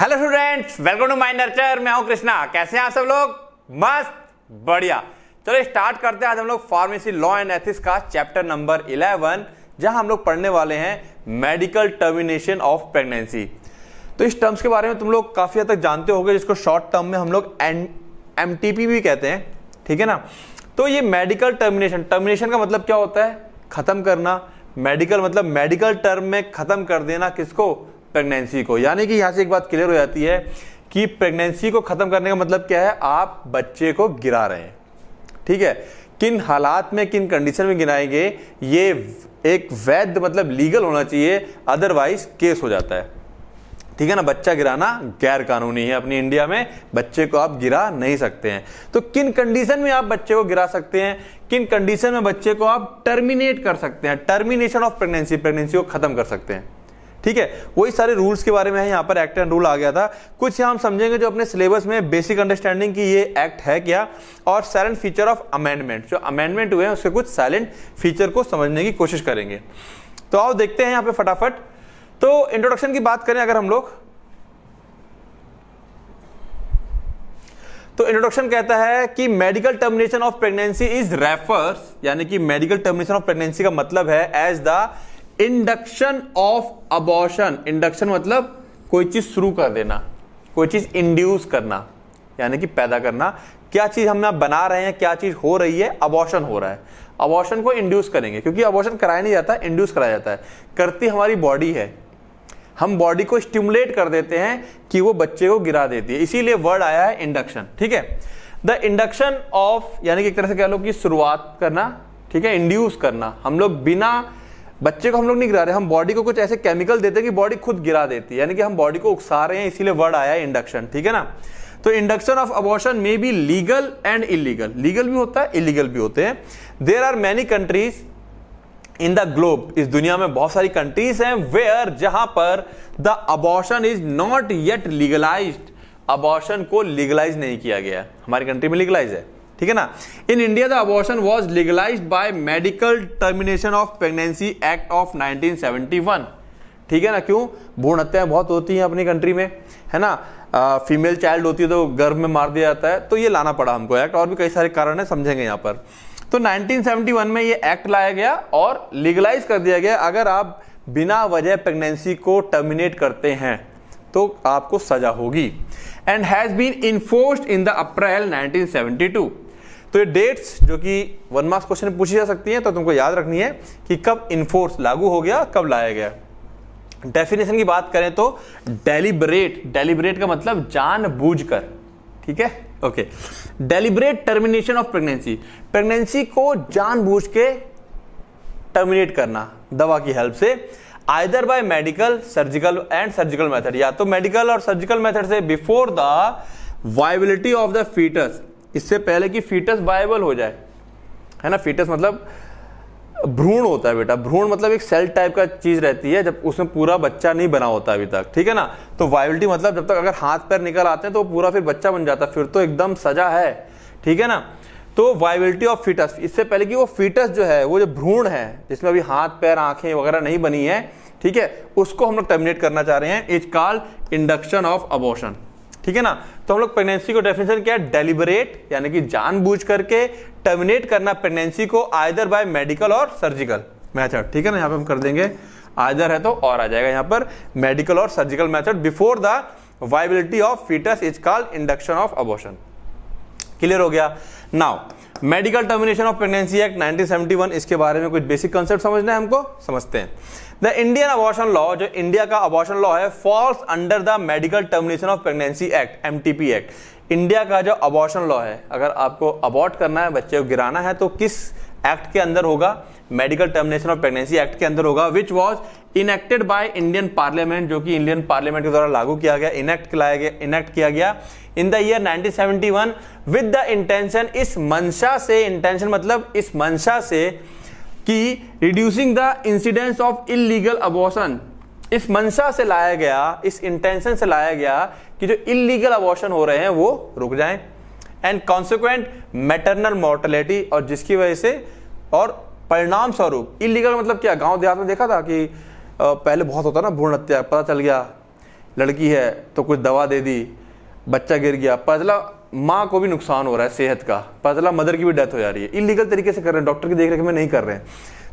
Hello students welcome to my nurture मैं हूं कृष्णा कैसे हैं आप सब लोग मस्त बढ़िया चलो स्टार्ट करते हैं आज हम लोग फार्मेसी लॉ एंड एथिक्स का चैप्टर नंबर 11 जहां हम लोग पढ़ने वाले हैं मेडिकल टर्मिनेशन ऑफ प्रेगनेंसी तो इस टर्म्स के बारे में तुम लोग काफ़ी हद तक जानते हो जिसको शॉर्ट टर्म में हम लोग एम भी कहते हैं ठीक है ना तो ये मेडिकल टर्मिनेशन टर्मिनेशन का मतलब क्या होता है ख़त्म करना मेडिकल मतलब मेडिकल टर्म में ख़त्म कर देना किसको प्रेगनेंसी को यानी कि यहाँ से एक बात क्लियर हो जाती है कि प्रेगनेंसी को ख़त्म करने का मतलब क्या है आप बच्चे को गिरा रहे हैं ठीक है किन हालात में किन कंडीशन में गिराएंगे ये एक वैध मतलब लीगल होना चाहिए अदरवाइज केस हो जाता है ठीक है ना बच्चा गिराना गैर कानूनी है अपनी इंडिया में बच्चे को आप गिरा नहीं सकते हैं तो किन कंडीशन में आप बच्चे को गिरा सकते हैं किन कंडीशन में बच्चे को आप टर्मिनेट कर सकते हैं टर्मिनेशन ऑफ प्रेगनेंसी प्रेगनेंसी को खत्म कर सकते हैं ठीक है वही सारे रूल्स के बारे में यहाँ पर एक्ट एंड रूल आ गया था कुछ यहाँ हम समझेंगे जो अपने सिलेबस में बेसिक अंडरस्टैंडिंग की ये एक्ट है क्या और साइलेंट फीचर ऑफ अमेंडमेंट जो अमेंडमेंट हुए हैं उसके कुछ साइलेंट फीचर को समझने की कोशिश करेंगे तो आओ देखते हैं यहाँ पे फटाफट तो इंट्रोडक्शन की बात करें अगर हम लोग तो इंट्रोडक्शन कहता है कि medical termination of pregnancy is refers यानी कि मेडिकल टर्मिनेशन ऑफ प्रेगनेंसी का मतलब है as the induction of abortion induction मतलब कोई चीज शुरू कर देना कोई चीज इंड्यूस करना यानी कि पैदा करना क्या चीज हम बना रहे हैं क्या चीज हो रही है अबॉर्शन हो रहा है अबॉर्शन को इंड्यूस करेंगे क्योंकि अबॉर्शन कराया नहीं जाता इंड्यूस कराया जाता है करती हमारी बॉडी है हम बॉडी को स्टिमुलेट कर देते हैं कि वो बच्चे को गिरा देती है इसीलिए वर्ड आया है इंडक्शन ठीक है द इंडक्शन ऑफ यानी कि एक तरह से कह लो कि शुरुआत करना ठीक है इंड्यूस करना हम लोग बिना बच्चे को हम लोग नहीं गिरा रहे हम बॉडी को कुछ ऐसे केमिकल देते हैं कि बॉडी खुद गिरा देती है यानी कि हम बॉडी को उकसा रहे हैं इसीलिए वर्ड आया है इंडक्शन ठीक है ना तो induction of abortion may be legal and illegal legal भी होता है इलीगल भी होते हैं there are many countries in the globe इस दुनिया में बहुत सारी कंट्रीज हैं वेयर जहां पर the abortion is not yet legalise abortion को लीगलाइज नहीं किया गया हमारी कंट्री में लीगलाइज है ठीक है ना in India the abortion was legalise by medical termination of pregnancy act of 1971 ठीक है ना क्यों भूण हत्याएं बहुत होती हैं अपनी कंट्री में है ना आ, फीमेल चाइल्ड होती है तो गर्भ में मार दिया जाता है तो ये लाना पड़ा हमको एक्ट और भी कई सारे कारण है समझेंगे यहाँ पर तो 1971 में ये एक्ट लाया गया और लीगलाइज कर दिया गया अगर आप बिना वजह प्रेगनेंसी को टर्मिनेट करते हैं तो आपको सजा होगी and has been enforced in the April 1972 तो ये डेट्स जो कि वन मार्क्स क्वेश्चन पूछी जा सकती हैं तो तुमको याद रखनी है कि कब इन्फोर्स लागू हो गया कब लाया गया डेफिनेशन की बात करें तो डेलीबरेट डेलीबरेट का मतलब कर ठीक है okay deliberate termination of pregnancy pregnancy को बूझ के टर्मिनेट करना दवा की हेल्प से either by medical surgical and surgical method या तो मेडिकल और सर्जिकल मेथड से before the viability of the foetus इससे पहले कि फीटस वायबल हो जाए है ना फीटस मतलब भ्रूण होता है बेटा भ्रूण मतलब एक सेल टाइप का चीज रहती है जब उसमें पूरा बच्चा नहीं बना होता अभी तक ठीक है ना तो वायबिलिटी मतलब जब तक अगर हाथ पैर निकल आते हैं तो पूरा फिर बच्चा बन जाता है फिर तो एकदम सजा है ठीक है ना तो वायबिलिटी ऑफ फीटस इससे पहले कि वो फीटस जो है वो जो भ्रूण है जिसमें अभी हाथ पैर आंखें वगैरह नहीं बनी है ठीक है उसको हम लोग टर्मिनेट करना चाह रहे हैं is called induction of abortion ठीक है ना तो हम लोग प्रेगनेंसी को डेफिनेशन क्या है डेलिबरेट यानी कि जानबूझ करके टर्मिनेट करना प्रेगनेंसी को आयदर बाय मेडिकल और सर्जिकल मैथड ठीक है ना यहाँ पे हम कर देंगे आयदर है तो और आ जाएगा यहाँ पर मेडिकल और surgical method before the viability of foetus is called induction of abortion clear हो गया now medical termination of pregnancy act 1971 इसके बारे में कुछ बेसिक कॉन्सेप्ट समझना है हमको समझते हैं द इंडियन अबॉर्शन लॉ जो इंडिया का अबॉर्शन लॉ है falls under the medical termination of pregnancy act M act India का जो अबॉर्शन लॉ है अगर आपको अबॉर्ट करना है बच्चे को गिराना है तो किस एक्ट के अंदर होगा medical termination of pregnancy act के अंदर होगा which was enacted by Indian parliament जो कि इंडियन पार्लियामेंट के द्वारा लागू किया गया इनेक्ट लाया गया इनेक्ट किया गया in the year 1971 with the intention इस मंशा से इंटेंशन मतलब इस मंशा से कि reducing the incidence of illegal abortion इस मंशा से लाया गया इस इंटेंशन से लाया गया कि जो इलीगल अबॉर्शन हो रहे हैं वो रुक जाएं एंड कॉन्सिक्वेंट मेटरनल मोर्टलिटी और जिसकी वजह से और परिणाम स्वरूप इलीगल मतलब क्या गांव देहात में देखा था कि पहले बहुत होता ना भ्रूण हत्या पता चल गया लड़की है तो कुछ दवा दे दी बच्चा गिर गया पतला माँ को भी नुकसान हो रहा है सेहत का पतला मदर की भी डेथ हो जा रही है इलीगल तरीके से कर रहे हैं डॉक्टर की देखरेख में नहीं कर रहे हैं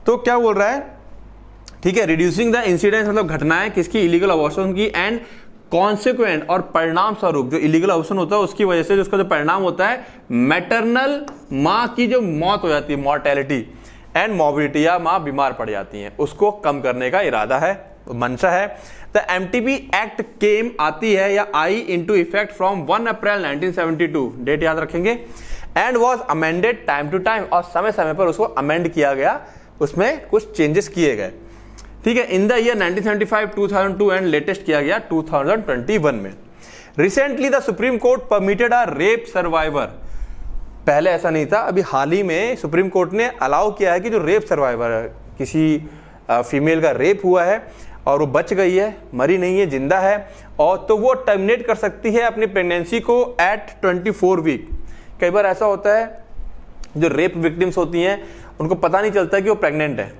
तो क्या बोल रहा है ठीक है रिड्यूसिंग द इंसिडेंस मतलब घटनाएं किसकी इलीगल अबॉर्शन की एंड कॉन्सिक्वेंट और परिणाम स्वरूप जो इलीगल ऑप्शन होता है उसकी वजह से उसका जो परिणाम होता है मैटरनल माँ की जो मौत हो जाती है मॉर्टेलिटी एंड मोबिलिटी या माँ बीमार पड़ जाती है उसको कम करने का इरादा है मंशा है द एम एक्ट केम आती है या आई into effect from one April nineteen date याद रखेंगे and was amended time to time और समय समय पर उसको अमेंड किया गया उसमें कुछ चेंजेस किए गए ठीक है in the year 1975, 2002 and latest किया गया 2021 में recently the supreme court permitted a rape survivor पहले ऐसा नहीं था अभी हाल ही में सुप्रीम कोर्ट ने अलाउ किया है कि जो रेप सर्वाइवर है किसी फीमेल का रेप हुआ है और वो बच गई है मरी नहीं है जिंदा है और तो वो टर्मिनेट कर सकती है अपनी प्रेगनेंसी को एट 24 वीक कई बार ऐसा होता है जो रेप विक्टिम्स होती हैं उनको पता नहीं चलता कि वो प्रेग्नेंट है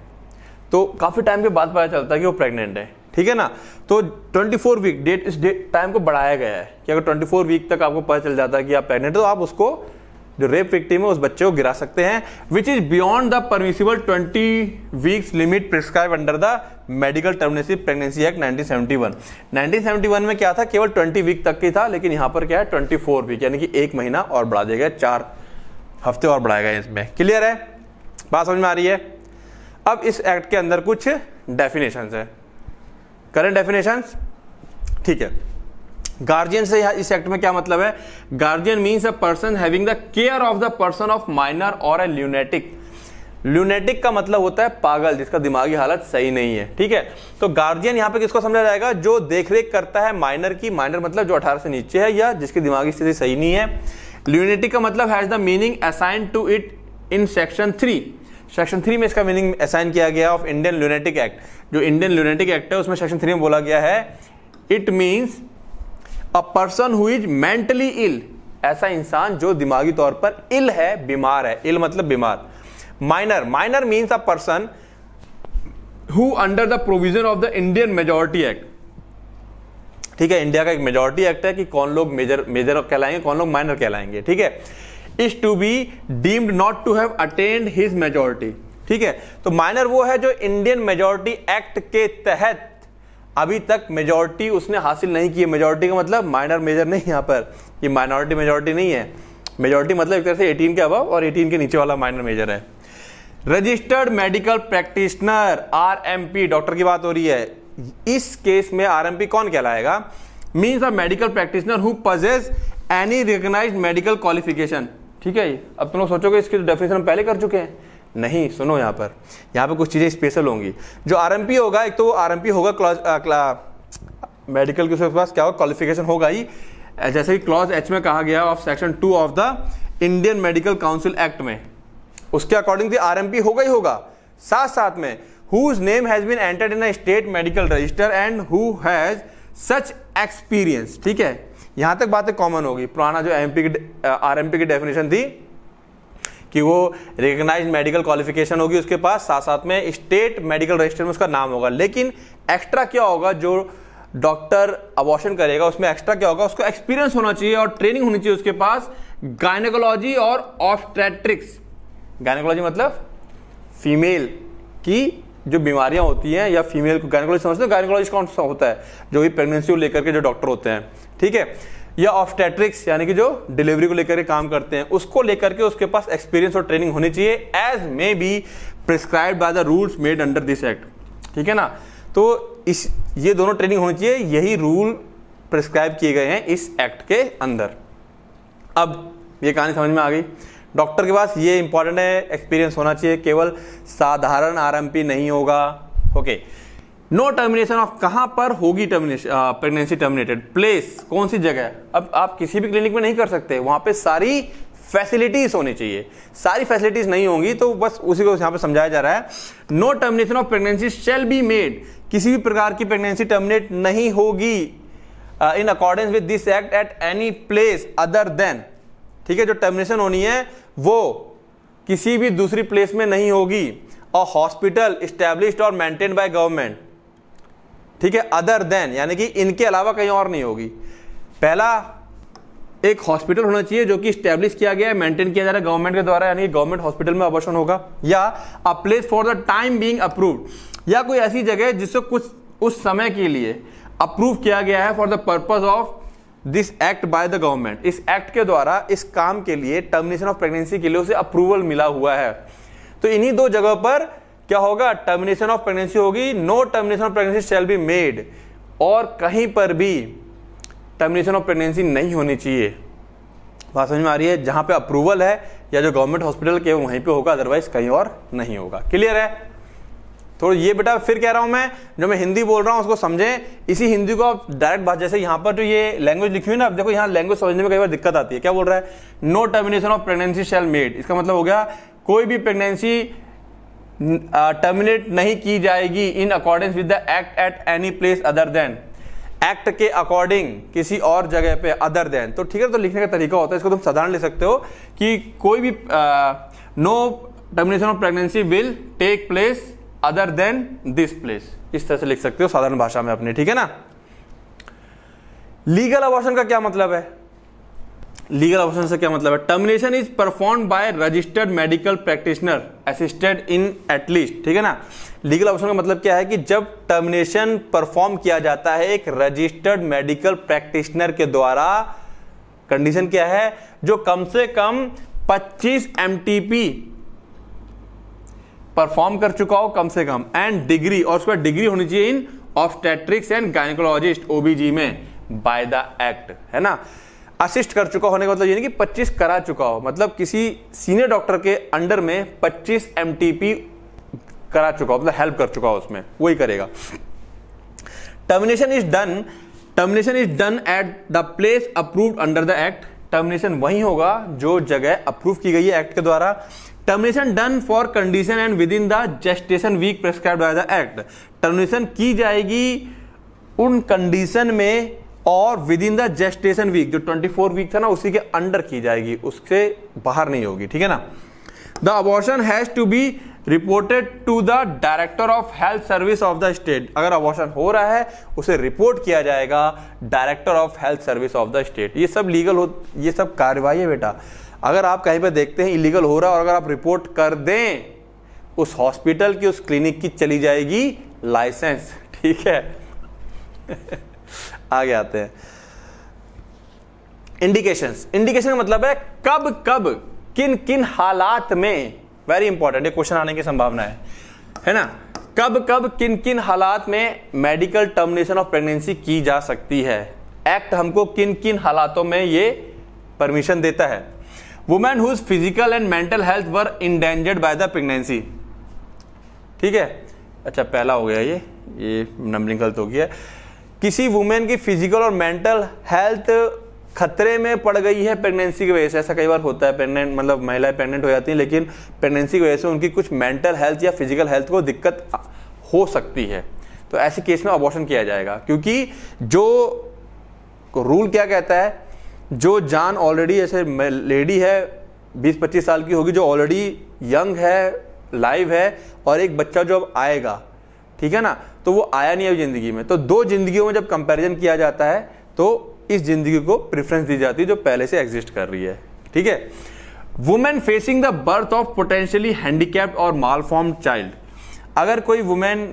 तो काफ़ी टाइम के बाद पता चलता है कि वो प्रेग्नेंट है ठीक है ना तो 24 वीक डेट इस डेट टाइम को बढ़ाया गया है कि अगर 24 वीक तक आपको पता चल जाता है कि आप प्रेग्नेंट हो तो आप उसको जो रेप विक्टिम है उस बच्चे को गिरा सकते हैं which is beyond the permissible 20 weeks limit prescribe under the medical termination pregnancy act 1971 1971 में क्या था केवल 20 वीक तक की था लेकिन यहां पर क्या है 24 वीक यानी कि एक महीना और बढ़ा दिया गया चार हफ्ते और बढ़ाया गया इसमें क्लियर है बात समझ में आ रही है अब इस एक्ट के अंदर कुछ डेफिनेशंस है करंट डेफिनेशंस ठीक है गार्जियन से इस एक्ट में क्या मतलब है guardian means a person having the care of the person of minor और ए ल्यूनेटिक ल्यूनेटिक का मतलब होता है पागल जिसका दिमागी हालत सही नहीं है ठीक है तो गार्जियन यहां पे किसको समझा जाएगा जो देखरेख करता है माइनर की माइनर मतलब जो 18 से नीचे है या जिसकी दिमागी स्थिति सही नहीं है ल्यूनेटिक का मतलब has the meaning assign to it in section three section three में इसका मीनिंग असाइन किया गया ऑफ इंडियन ल्यूनेटिक एक्ट जो इंडियन ल्यूनेटिक एक्ट है उसमें सेक्शन थ्री में बोला गया है it means a person who is mentally ill ऐसा इंसान जो दिमागी तौर पर इल है बीमार है इल मतलब बीमार minor minor means a person who under the provision of the Indian majority act ठीक है इंडिया का एक मेजोरिटी एक्ट है कि कौन लोग मेजर मेजर कहलाएंगे कौन लोग माइनर कहलाएंगे ठीक है is to be deemed not to have attend his majority ठीक है तो माइनर वो है जो इंडियन मेजोरिटी एक्ट के तहत अभी तक मेजोरिटी उसने हासिल नहीं की है मेजोरिटी का मतलब माइनर मेजर नहीं यहाँ पर ये माइनॉरिटी मेजोरिटी नहीं है मेजोरिटी मतलब एक तरह से 18 के अब और 18 के नीचे वाला माइनर मेजर है registered medical practitioner P doctor की बात हो रही है इस केस में पी कौन कहलाएगा means a medical practitioner who possess any recognize medical qualification ठीक है अब तुम लोग सोचोगे इसकी तो डेफिनेशन हम पहले कर चुके हैं नहीं सुनो यहाँ पर यहाँ पर कुछ चीज़ें स्पेशल होंगी जो आर होगा एक तो वो आर होगा क्लास मेडिकल के पास क्या होगा क्वालिफिकेशन होगा ही जैसे कि क्लॉज एच में कहा गया of section two of the Indian medical council act में उसके अकॉर्डिंग आर एम होगा ही होगा साथ साथ में whose name has been entered in a state medical register and who has such experience ठीक है यहां तक बातें कॉमन होगी पुराना जो एम की आर की डेफिनेशन थी कि वो रिकग्नाइज मेडिकल क्वालिफिकेशन होगी उसके पास साथ साथ में स्टेट मेडिकल रजिस्टर में उसका नाम होगा लेकिन एक्स्ट्रा क्या होगा जो डॉक्टर अबॉर्शन करेगा उसमें एक्स्ट्रा क्या होगा उसको एक्सपीरियंस होना चाहिए और ट्रेनिंग होनी चाहिए उसके पास गायनेकोलॉजी और ऑफ्ट्रेट्रिक्स गायनेकोलॉजी मतलब फीमेल की जो बीमारियां होती हैं या फीमेल को गायनेकोलॉजी समझते हैं गायनेकोलॉजी कौन सा होता है जो भी प्रेगनेंसी को लेकर के जो डॉक्टर होते हैं ठीक है या ऑफ्टेट्रिक्स यानी कि जो डिलीवरी को लेकर के काम करते हैं उसको लेकर के उसके पास एक्सपीरियंस और ट्रेनिंग होनी चाहिए as may be prescribe by the rules made under this act ठीक है ना तो इस ये दोनों ट्रेनिंग होनी चाहिए यही रूल प्रिस्क्राइब किए गए हैं इस एक्ट के अंदर अब ये कहानी समझ में आ गई डॉक्टर के पास ये इंपॉर्टेंट है एक्सपीरियंस होना चाहिए केवल साधारण आर नहीं होगा okay okay. No termination of कहां पर होगी टर्मिनेशन प्रेगनेंसी टर्मिनेटेड प्लेस कौन सी जगह अब आप किसी भी क्लिनिक में नहीं कर सकते वहां पे सारी फैसिलिटीज होनी चाहिए सारी फैसिलिटीज नहीं होंगी तो बस उसी को यहां पे समझाया जा रहा है no termination of pregnancy shall be made किसी भी प्रकार की प्रेगनेंसी टर्मिनेट नहीं होगी in accordance with this act at any place other than ठीक है जो टर्मिनेशन होनी है वो किसी भी दूसरी प्लेस में नहीं होगी और हॉस्पिटल इस्टेब्लिश्ड और मेंटेन बाय गवर्नमेंट ठीक है अदर देन यानी कि इनके अलावा कहीं और नहीं होगी पहला एक हॉस्पिटल होना चाहिए जो कि स्टैब्लिश किया गया है मेंटेन किया जा रहा है गवर्नमेंट के द्वारा यानी गवर्नमेंट हॉस्पिटल में अबॉर्शन होगा या a place for the time being approved या कोई ऐसी जगह जिसको कुछ उस समय के लिए अप्रूव किया गया है for the purpose of this act by the government इस एक्ट के द्वारा इस काम के लिए टर्मिनेशन ऑफ प्रेगनेंसी के लिए उसे अप्रूवल मिला हुआ है तो इन्हीं दो जगह पर क्या होगा टर्मिनेशन ऑफ प्रेगनेंसी होगी no termination of pregnancy shall be made और कहीं पर भी टर्मिनेशन ऑफ प्रेगनेंसी नहीं होनी चाहिए बात समझ में आ रही है जहां पे अप्रूवल है या जो गवर्नमेंट हॉस्पिटल के वहीं पे होगा अदरवाइज कहीं और नहीं होगा क्लियर है थोड़ा तो ये बेटा फिर कह रहा हूं मैं जो मैं हिंदी बोल रहा हूं उसको समझें इसी हिंदी को आप डायरेक्ट भाषा जैसे यहाँ पर जो तो ये लैंग्वेज लिखी हुई ना आप देखो यहाँ लैंग्वेज समझने में कई बार दिक्कत आती है क्या बोल रहा है no termination of pregnancy shall made इसका मतलब हो गया कोई भी प्रेगनेंसी टर्मिनेट नहीं की जाएगी in accordance with the act at any place other than act के अकॉर्डिंग किसी और जगह पे अदर देन तो ठीक है तो लिखने का तरीका होता है इसको तुम साधारण ले सकते हो कि कोई भी no termination of pregnancy will take place other than this place इस तरह से लिख सकते हो साधारण भाषा में अपने ठीक है ना लीगल अबॉर्शन का क्या मतलब है लीगल ऑप्शन से क्या मतलब है termination is perform by registered medical practitioner assisted in at least ठीक है ना लीगल ऑप्शन का मतलब क्या है कि जब टर्मिनेशन परफॉर्म किया जाता है एक रजिस्टर्ड मेडिकल प्रैक्टिशनर के द्वारा कंडीशन क्या है जो कम से कम 25 एम परफॉर्म कर चुका हो कम से कम एंड डिग्री और उसका डिग्री होनी चाहिए in obstetrics and gynaecologist OBG में बाय द एक्ट है ना असिस्ट कर चुका होने का मतलब ये नहीं कि 25 करा चुका हो मतलब किसी सीनियर डॉक्टर के अंडर में 25 एम करा चुका हो मतलब हेल्प कर चुका हो उसमें वही करेगा termination is done termination is done at the place approved under the act termination वही होगा जो जगह अप्रूव की गई है एक्ट के द्वारा termination done for condition and within the gestation week prescribe by the act termination की जाएगी उन कंडीशन में और within the gestation week जो 24 वीक था ना उसी के अंडर की जाएगी उससे बाहर नहीं होगी ठीक है ना the abortion has to be reported to the director of health service of the state अगर अबॉर्शन हो रहा है उसे रिपोर्ट किया जाएगा director of health service of the state ये सब लीगल हो ये सब कार्रवाई है बेटा अगर आप कहीं पर देखते हैं इलीगल हो रहा है और अगर आप रिपोर्ट कर दें उस हॉस्पिटल की उस क्लिनिक की चली जाएगी लाइसेंस ठीक है आगे आते हैं इंडिकेशन इंडिकेशन का मतलब है कब कब किन किन हालात में वेरी इंपॉर्टेंट ये क्वेश्चन आने की संभावना है है ना कब कब किन किन हालात में मेडिकल टर्मिनेशन ऑफ प्रेगनेंसी की जा सकती है एक्ट हमको किन किन हालातों में ये परमिशन देता है women whose physical and mental health were endangered by the pregnancy ठीक है अच्छा पहला हो गया ये ये नंबरिंग गलत हो गया किसी वुमेन की फिजिकल और मेंटल हेल्थ खतरे में पड़ गई है प्रेगनेंसी की वजह से ऐसा कई बार होता है प्रेगनेंट मतलब महिलाएं प्रेगनेंट हो जाती हैं लेकिन प्रेगनेंसी की वजह से उनकी कुछ मेंटल हेल्थ या फिजिकल हेल्थ को दिक्कत हो सकती है तो ऐसे केस में अबॉर्शन किया जाएगा क्योंकि जो रूल क्या कहता है जो जान ऑलरेडी ऐसे लेडी है 20-25 साल की होगी जो ऑलरेडी यंग है लाइव है और एक बच्चा जो अब आएगा ठीक है ना तो वो आया नहीं है ज़िंदगी में तो दो जिंदगियों में जब कंपैरिजन किया जाता है तो इस जिंदगी को प्रेफरेंस दी जाती है जो पहले से एग्जिस्ट कर रही है ठीक है women facing the birth of potentially handicapped और माल फॉर्म चाइल्ड अगर कोई वुमेन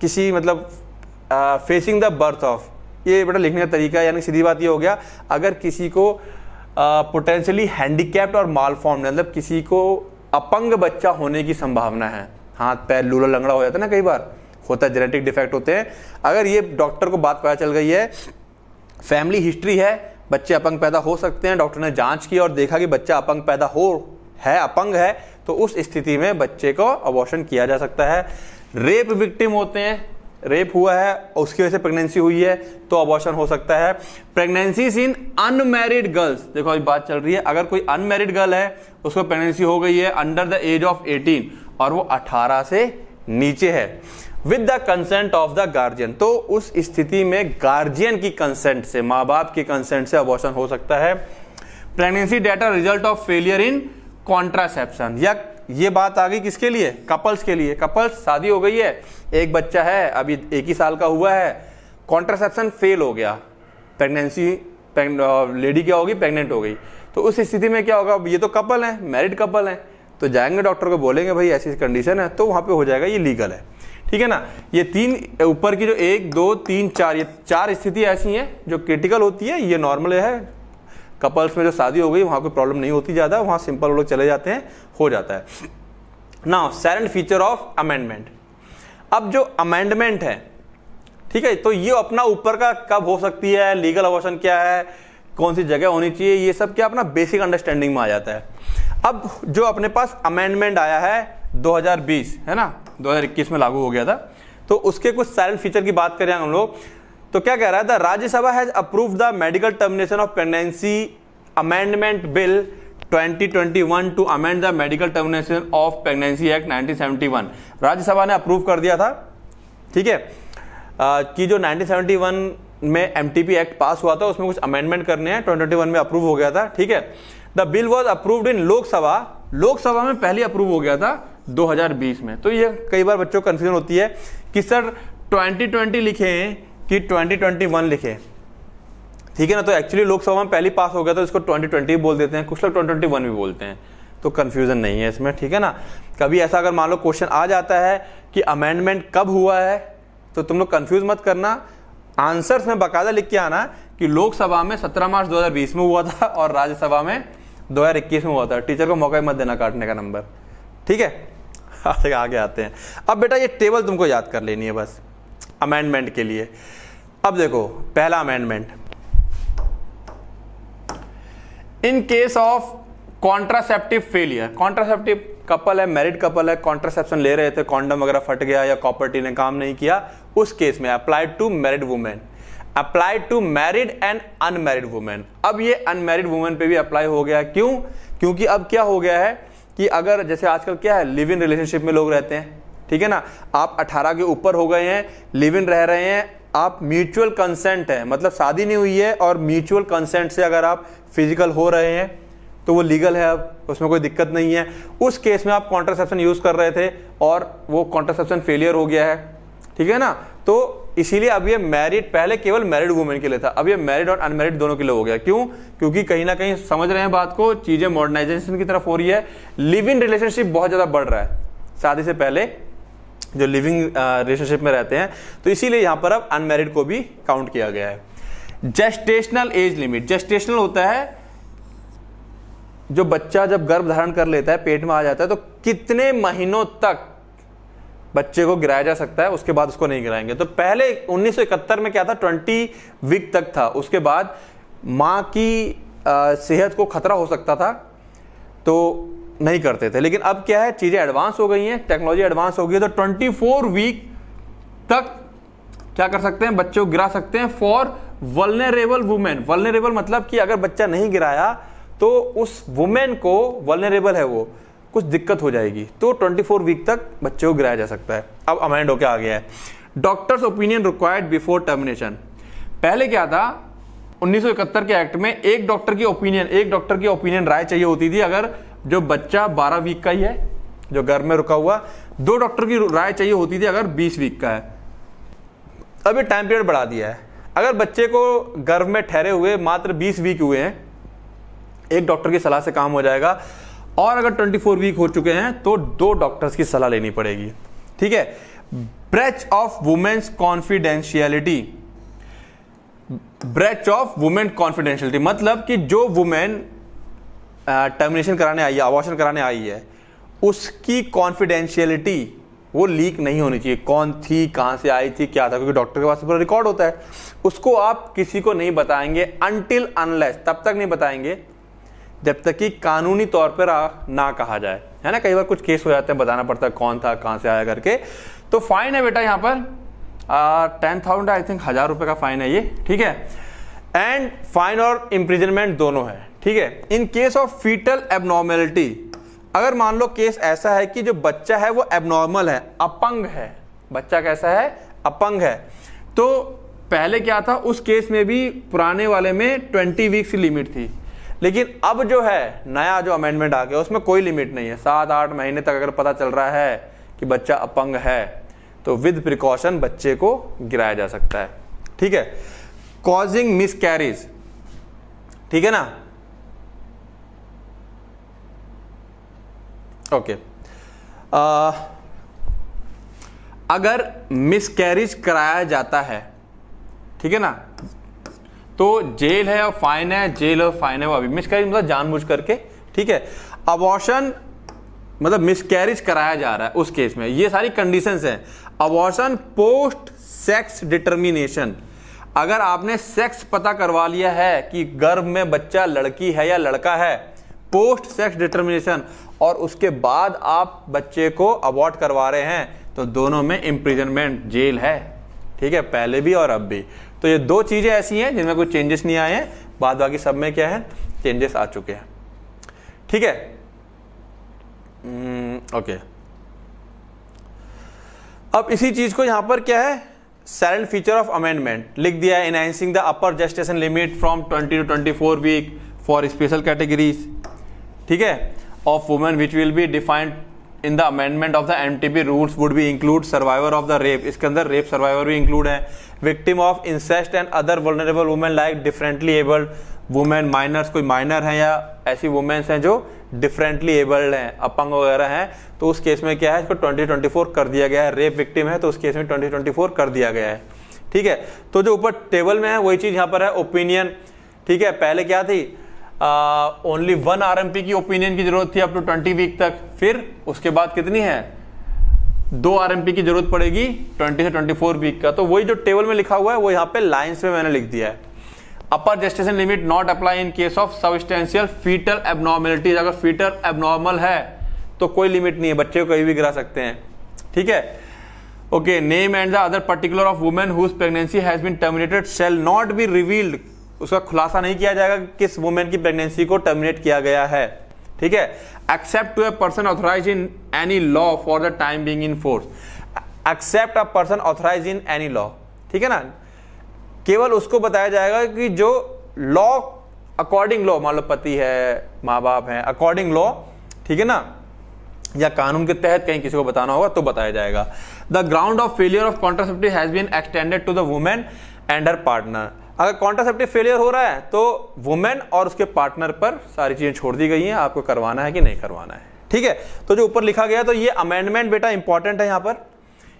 किसी मतलब फेसिंग द बर्थ ऑफ ये बेटा लिखने का तरीका यानी सीधी बात ये हो गया अगर किसी को पोटेंशियली हैंडीकैप्ड और माल फॉर्म मतलब किसी को अपंग बच्चा होने की संभावना है हाथ पैर लूला लंगड़ा हो जाता है ना कई बार होता है जेनेटिक डिफेक्ट होते हैं अगर ये डॉक्टर को बात पता चल गई है फैमिली हिस्ट्री है बच्चे अपंग पैदा हो सकते हैं डॉक्टर ने जांच की और देखा कि बच्चा अपंग पैदा हो है अपंग है तो उस स्थिति में बच्चे को अबॉर्शन किया जा सकता है रेप विक्टिम होते हैं रेप हुआ है उसकी वजह से प्रेगनेंसी हुई है तो अबॉर्शन हो सकता है प्रेगनेंसी इन अनमेरिड गर्ल्स देखो अभी बात चल रही है अगर कोई अनमेरिड गर्ल है उसको प्रेगनेंसी हो गई है अंडर द एज ऑफ 18 और वो 18 से नीचे है with the consent of the guardian तो उस स्थिति में गार्जियन की कंसेंट से माँ बाप की कंसेंट से अबॉर्शन हो सकता है pregnancy data result of failure in contraception या ये बात आ गई किसके लिए कपल्स के लिए कपल्स शादी हो गई है एक बच्चा है अभी एक ही साल का हुआ है कॉन्ट्रासेप्शन फेल हो गया प्रेगनेंसी लेडी क्या होगी प्रेग्नेंट हो गई तो उस स्थिति में क्या होगा ये तो कपल है मैरिड कपल हैं तो जाएंगे डॉक्टर को बोलेंगे भाई ऐसी कंडीशन है तो वहां पे हो जाएगा ये लीगल है ठीक है ना ये तीन ऊपर की जो एक दो तीन चार ये चार स्थिति ऐसी हैं जो क्रिटिकल होती है ये नॉर्मल है कपल्स में जो शादी हो गई वहाँ कोई प्रॉब्लम नहीं होती ज़्यादा वहाँ सिंपल लोग चले जाते हैं हो जाता है now salient feature of amendment अब जो अमेंडमेंट है ठीक है तो ये अपना ऊपर का कब हो सकती है लीगल अबॉर्शन क्या है कौन सी जगह होनी चाहिए ये सब क्या अपना बेसिक अंडरस्टैंडिंग में आ जाता है अब जो अपने पास अमेंडमेंट आया है 2020 है ना 2021 में लागू हो गया था तो उसके कुछ साइलेंट फीचर की बात करें हम लोग तो क्या कह रहा है Rajya Sabha has approve the medical termination of pregnancy amendment bill 2021 to amend the medical termination of pregnancy act 1971 Rajya Sabha ने अप्रूव कर दिया था ठीक है कि जो 1971 में एम एक्ट पास हुआ था उसमें कुछ अमेंडमेंट करने हैं 2021 में अप्रूव हो गया था ठीक है the bill was approved in Lok Sabha Lok Sabha में पहले अप्रूव हो गया था 2020 में तो ये कई बार बच्चों को कन्फ्यूजन होती है कि सर 2020 लिखे कि 2021 लिखे ठीक है ना तो एक्चुअली लोकसभा में पहली पास हो गया तो इसको 2020 बोल देते हैं कुछ लोग 2021 भी बोलते हैं तो कन्फ्यूजन नहीं है इसमें ठीक है ना कभी ऐसा अगर मान लो क्वेश्चन आ जाता है कि अमेंडमेंट कब हुआ है तो तुम लोग कन्फ्यूज मत करना आंसर्स में बाकायदा लिख के आना कि लोकसभा में 17 मार्च 2020 में हुआ था और राज्यसभा में 2021 में हुआ था टीचर को मौका मत देना काटने का नंबर ठीक है आगे आते हैं अब बेटा ये टेबल तुमको याद कर लेनी है बस अमेंडमेंट के लिए अब देखो पहला amendment in case of contraceptive failure contraceptive couple है मैरिड कपल है कॉन्ट्रासेप्शन ले रहे थे कॉन्डम वगैरह फट गया या कॉपर्टी ने काम नहीं किया उस केस में applied to married women applied to married and unmarried women अब ये अनमैरिड वुमेन पे भी अप्लाई हो गया क्यों क्योंकि अब क्या हो गया है कि अगर जैसे आजकल क्या है लिव इन रिलेशनशिप में लोग रहते हैं ठीक है ना आप 18 के ऊपर हो गए हैं लिव इन रह रहे हैं आप म्यूचुअल कंसेंट है मतलब शादी नहीं हुई है और म्यूचुअल कंसेंट से अगर आप फिजिकल हो रहे हैं तो वो लीगल है अब उसमें कोई दिक्कत नहीं है उस केस में आप कॉन्ट्रासेप्शन यूज़ कर रहे थे और वो कॉन्ट्रासेप्शन फेलियर हो गया है ठीक है ना तो इसीलिए अब ये मैरिड पहले केवल मैरिड वुमेन के लिए था अब ये मैरिड और अनमैरिड दोनों के लिए हो गया क्यों क्योंकि कहीं ना कहीं समझ रहे हैं बात को चीजें मॉडर्नाइजेशन की तरफ हो रही है लिव इन रिलेशनशिप बहुत ज्यादा बढ़ रहा है शादी से पहले जो लिविंग रिलेशनशिप में रहते हैं तो इसीलिए यहां पर अब अनमेरिड को भी काउंट किया गया है जेस्टेशनल एज लिमिट जेस्टेशनल होता है जो बच्चा जब गर्भ धारण कर लेता है पेट में आ जाता है तो कितने महीनों तक बच्चे को गिराया जा सकता है उसके बाद उसको नहीं गिराएंगे तो पहले 1971 में क्या था 20 वीक तक था उसके बाद माँ की आ, सेहत को खतरा हो सकता था तो नहीं करते थे लेकिन अब क्या है चीज़ें एडवांस हो गई हैं टेक्नोलॉजी एडवांस हो गई है तो 24 वीक तक क्या कर सकते हैं बच्चों को गिरा सकते हैं फॉर वलनरेबल वुमेन वलनरेबल मतलब कि अगर बच्चा नहीं गिराया तो उस वुमेन को वलनरेबल है वो कुछ दिक्कत हो जाएगी तो 24 वीक तक बच्चे को गिराया जा सकता है अब अमेंड होकर आ गया है doctor's opinion required before termination पहले क्या था 1971 के एक्ट में एक डॉक्टर की ओपिनियन एक डॉक्टर की ओपिनियन राय चाहिए होती थी अगर जो बच्चा 12 वीक का ही है जो घर में रुका हुआ दो डॉक्टर की राय चाहिए होती थी अगर 20 वीक का है अभी टाइम पीरियड बढ़ा दिया है अगर बच्चे को गर्भ में ठहरे हुए मात्र 20 वीक हुए हैं एक डॉक्टर की सलाह से काम हो जाएगा और अगर 24 वीक हो चुके हैं तो दो डॉक्टर्स की सलाह लेनी पड़ेगी ठीक है breach of women's confidentiality breach of women confidentiality मतलब कि जो वुमेन टर्मिनेशन कराने आई है अबॉर्शन कराने आई है उसकी कॉन्फिडेंशियलिटी वो लीक नहीं होनी चाहिए कौन थी कहां से आई थी क्या था क्योंकि डॉक्टर के पास पूरा रिकॉर्ड होता है उसको आप किसी को नहीं बताएंगे अनटिल अनलेस तब तक नहीं बताएंगे जब तक कि कानूनी तौर पर ना कहा जाए है ना कई बार कुछ केस हो जाते हैं बताना पड़ता है कौन था कहाँ से आया करके तो फाइन है बेटा यहाँ पर टेन थाउजेंड आई थिंक हजार रुपये का फाइन है ये ठीक है एंड फाइन और इम्प्रिजनमेंट दोनों है ठीक है in case of foetal abnormality अगर मान लो केस ऐसा है कि जो बच्चा है वो एबनॉर्मल है अपंग है बच्चा कैसा है अपंग है तो पहले क्या था उस केस में भी पुराने वाले में ट्वेंटी वीक्स लिमिट थी लेकिन अब जो है नया जो अमेंडमेंट आ गया उसमें कोई लिमिट नहीं है सात आठ महीने तक अगर पता चल रहा है कि बच्चा अपंग है तो विद प्रिकॉशन बच्चे को गिराया जा सकता है ठीक है कॉजिंग मिस कैरिज ठीक है ना ओके आ, uh, अगर मिसकैरेज कराया जाता है ठीक है ना तो जेल है और फाइन है जेल और फाइन है वो अभी मिसकैरेज मतलब जानबूझ करके ठीक है अबॉर्शन मतलब मिसकैरेज कराया जा रहा है उस केस में ये सारी कंडीशंस हैं अबॉर्शन पोस्ट सेक्स डिटर्मिनेशन अगर आपने सेक्स पता करवा लिया है कि गर्भ में बच्चा लड़की है या लड़का है पोस्ट सेक्स डिटर्मिनेशन और उसके बाद आप बच्चे को अबॉर्ट करवा रहे हैं तो दोनों में इम्प्रिजनमेंट जेल है ठीक है पहले भी और अब भी तो ये दो चीज़ें ऐसी हैं जिनमें कोई चेंजेस नहीं आए हैं बाद बाकी सब में क्या है चेंजेस आ चुके हैं ठीक है ओके हम्म, अब इसी चीज़ को यहां पर क्या है सैरल फीचर ऑफ अमेंडमेंट लिख दिया है enhancing the upper gestation limit from 20 to 24 week for special categories ठीक है of women which will be defined in the amendment of the M T P rules would be include survivor of the rape इसके अंदर rape survivor भी include है victim of incest and other vulnerable women like differently abled women minors कोई minor हैं या ऐसी women's हैं जो डिफरेंटली एबल्ड हैं अपंग वगैरह हैं तो उस केस में क्या है इसको 2024 कर दिया गया है रेप विक्टिम है तो उस केस में 2024 कर दिया गया है ठीक है तो जो ऊपर टेबल में है वही चीज़ यहाँ पर है ओपिनियन ठीक है पहले क्या थी ओनली वन आर की ओपिनियन की जरूरत थी अप ट्वेंटी वीक तक फिर उसके बाद कितनी है दो आर की जरूरत पड़ेगी ट्वेंटी से ट्वेंटी फोर वीक का तो वही जो टेबल में लिखा हुआ है वो यहां पे लाइंस में मैंने लिख दिया है upper gestation limit not apply in case of substantial foetal abnormalities अगर फीटल एबनॉर्मल है तो कोई लिमिट नहीं है बच्चे को कहीं भी गिरा सकते हैं ठीक है okay name and the other particular of women whose pregnancy has been terminated shall not be revealed उसका खुलासा नहीं किया जाएगा कि किस वुमेन की प्रेगनेंसी को टर्मिनेट किया गया है ठीक है except to a person authorise in any law for the time being in force except a person authorise in any law ठीक है ना केवल उसको बताया जाएगा कि जो लॉ अकॉर्डिंग लॉ मान लो पति है माँ बाप है अकॉर्डिंग लॉ ठीक है ना या कानून के तहत कहीं किसी को बताना होगा तो बताया जाएगा the ground of failure of contraceptive has been extended to the women and her partner अगर कॉन्ट्रासेप्टिव फेलियर हो रहा है तो वुमेन और उसके पार्टनर पर सारी चीज़ें छोड़ दी गई हैं आपको करवाना है कि नहीं करवाना है ठीक है तो जो ऊपर लिखा गया तो ये अमेंडमेंट बेटा इंपॉर्टेंट है यहाँ पर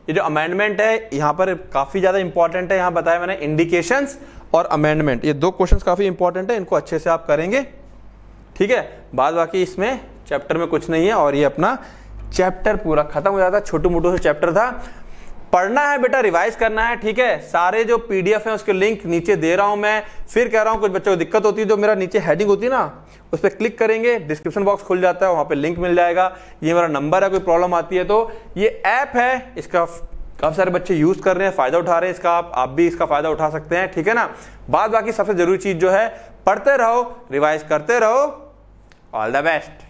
ये जो अमेंडमेंट है यहाँ पर काफ़ी ज़्यादा इंपॉर्टेंट है यहाँ बताया मैंने इंडिकेशन और अमेंडमेंट ये दो क्वेश्चन काफ़ी इंपॉर्टेंट है इनको अच्छे से आप करेंगे ठीक है बाद बाकी इसमें चैप्टर में कुछ नहीं है और ये अपना चैप्टर पूरा खत्म हो जाता छोटू मोटू से चैप्टर था पढ़ना है बेटा रिवाइज करना है ठीक है सारे जो पीडीएफ है उसके लिंक नीचे दे रहा हूं मैं फिर कह रहा हूं कुछ बच्चों को दिक्कत होती है जो मेरा नीचे हेडिंग होती है ना उस पर क्लिक करेंगे डिस्क्रिप्शन बॉक्स खुल जाता है वहां पे लिंक मिल जाएगा ये मेरा नंबर है कोई प्रॉब्लम आती है तो ये ऐप है इसका काफी सारे बच्चे यूज कर रहे हैं फायदा उठा रहे हैं इसका आप आप भी इसका फायदा उठा सकते हैं ठीक है ना बाद बाकी सबसे जरूरी चीज जो है पढ़ते रहो रिवाइज करते रहो ऑल द बेस्ट